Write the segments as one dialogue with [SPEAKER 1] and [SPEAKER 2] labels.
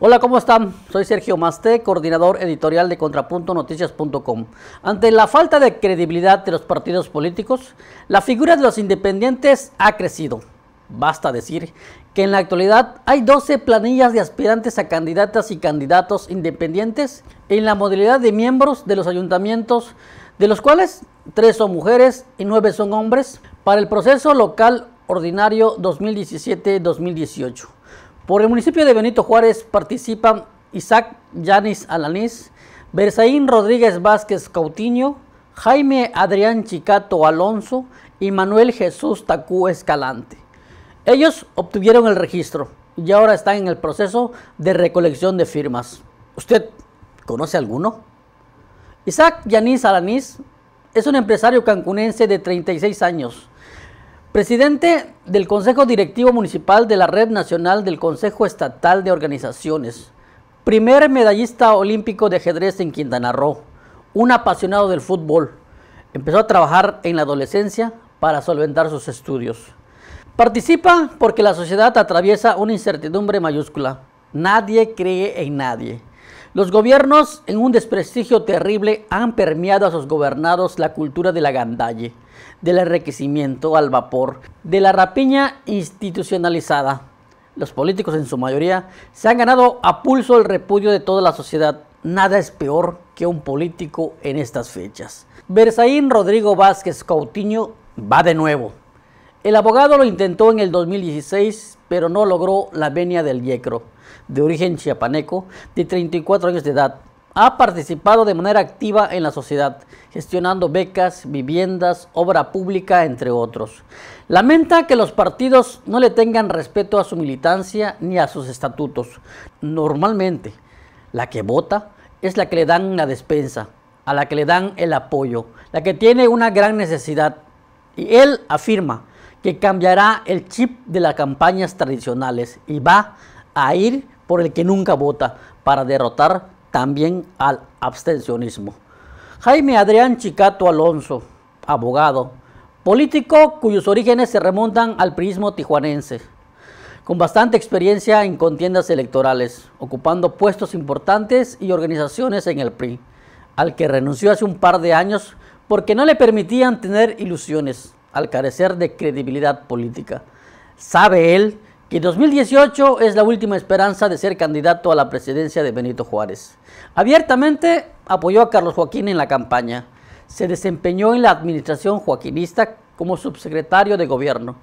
[SPEAKER 1] Hola, ¿cómo están? Soy Sergio Masté, coordinador editorial de ContrapuntoNoticias.com. Ante la falta de credibilidad de los partidos políticos, la figura de los independientes ha crecido. Basta decir que en la actualidad hay 12 planillas de aspirantes a candidatas y candidatos independientes en la modalidad de miembros de los ayuntamientos, de los cuales 3 son mujeres y 9 son hombres, para el proceso local ordinario 2017-2018. Por el municipio de Benito Juárez participan Isaac Yanis Alanís, Berzaín Rodríguez Vázquez Cautiño, Jaime Adrián Chicato Alonso y Manuel Jesús Tacú Escalante. Ellos obtuvieron el registro y ahora están en el proceso de recolección de firmas. ¿Usted conoce alguno? Isaac Yanis Alanís es un empresario cancunense de 36 años Presidente del Consejo Directivo Municipal de la Red Nacional del Consejo Estatal de Organizaciones. Primer medallista olímpico de ajedrez en Quintana Roo. Un apasionado del fútbol. Empezó a trabajar en la adolescencia para solventar sus estudios. Participa porque la sociedad atraviesa una incertidumbre mayúscula. Nadie cree en nadie. Los gobiernos, en un desprestigio terrible, han permeado a sus gobernados la cultura de la gandalle, del enriquecimiento al vapor, de la rapiña institucionalizada. Los políticos, en su mayoría, se han ganado a pulso el repudio de toda la sociedad. Nada es peor que un político en estas fechas. Versaín Rodrigo Vázquez Coutinho va de nuevo. El abogado lo intentó en el 2016, pero no logró la venia del yecro, de origen chiapaneco, de 34 años de edad. Ha participado de manera activa en la sociedad, gestionando becas, viviendas, obra pública, entre otros. Lamenta que los partidos no le tengan respeto a su militancia ni a sus estatutos. Normalmente, la que vota es la que le dan la despensa, a la que le dan el apoyo, la que tiene una gran necesidad. Y él afirma, que cambiará el chip de las campañas tradicionales y va a ir por el que nunca vota para derrotar también al abstencionismo. Jaime Adrián Chicato Alonso, abogado, político cuyos orígenes se remontan al prismo tijuanense, con bastante experiencia en contiendas electorales, ocupando puestos importantes y organizaciones en el PRI, al que renunció hace un par de años porque no le permitían tener ilusiones al carecer de credibilidad política. Sabe él que 2018 es la última esperanza de ser candidato a la presidencia de Benito Juárez. Abiertamente apoyó a Carlos Joaquín en la campaña. Se desempeñó en la administración joaquinista como subsecretario de gobierno.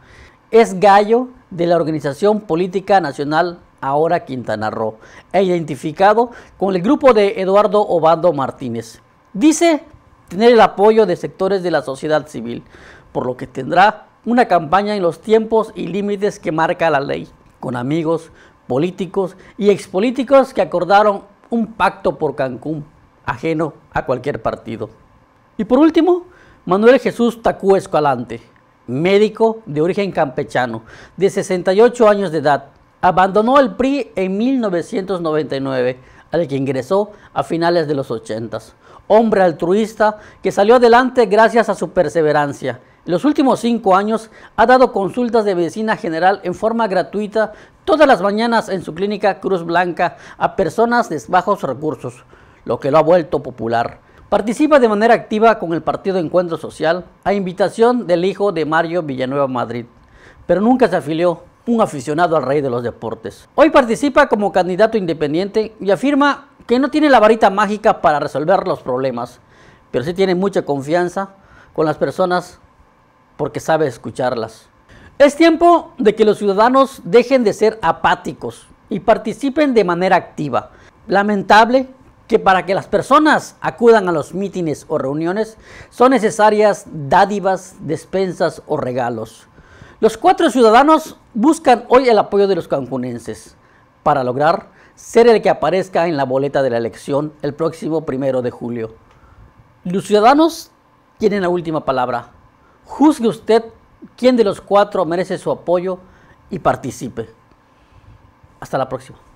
[SPEAKER 1] Es gallo de la Organización Política Nacional Ahora Quintana Roo e identificado con el grupo de Eduardo Obando Martínez. Dice tener el apoyo de sectores de la sociedad civil, por lo que tendrá una campaña en los tiempos y límites que marca la ley, con amigos, políticos y expolíticos que acordaron un pacto por Cancún, ajeno a cualquier partido. Y por último, Manuel Jesús Tacú Escalante, médico de origen campechano, de 68 años de edad, abandonó el PRI en 1999, al que ingresó a finales de los 80. Hombre altruista que salió adelante gracias a su perseverancia los últimos cinco años ha dado consultas de medicina general en forma gratuita todas las mañanas en su clínica Cruz Blanca a personas de bajos recursos, lo que lo ha vuelto popular. Participa de manera activa con el Partido Encuentro Social a invitación del hijo de Mario Villanueva Madrid, pero nunca se afilió un aficionado al rey de los deportes. Hoy participa como candidato independiente y afirma que no tiene la varita mágica para resolver los problemas, pero sí tiene mucha confianza con las personas porque sabe escucharlas. Es tiempo de que los ciudadanos dejen de ser apáticos y participen de manera activa. Lamentable que para que las personas acudan a los mítines o reuniones son necesarias dádivas, despensas o regalos. Los cuatro ciudadanos buscan hoy el apoyo de los cancunenses para lograr ser el que aparezca en la boleta de la elección el próximo primero de julio. Los ciudadanos tienen la última palabra. Juzgue usted quién de los cuatro merece su apoyo y participe. Hasta la próxima.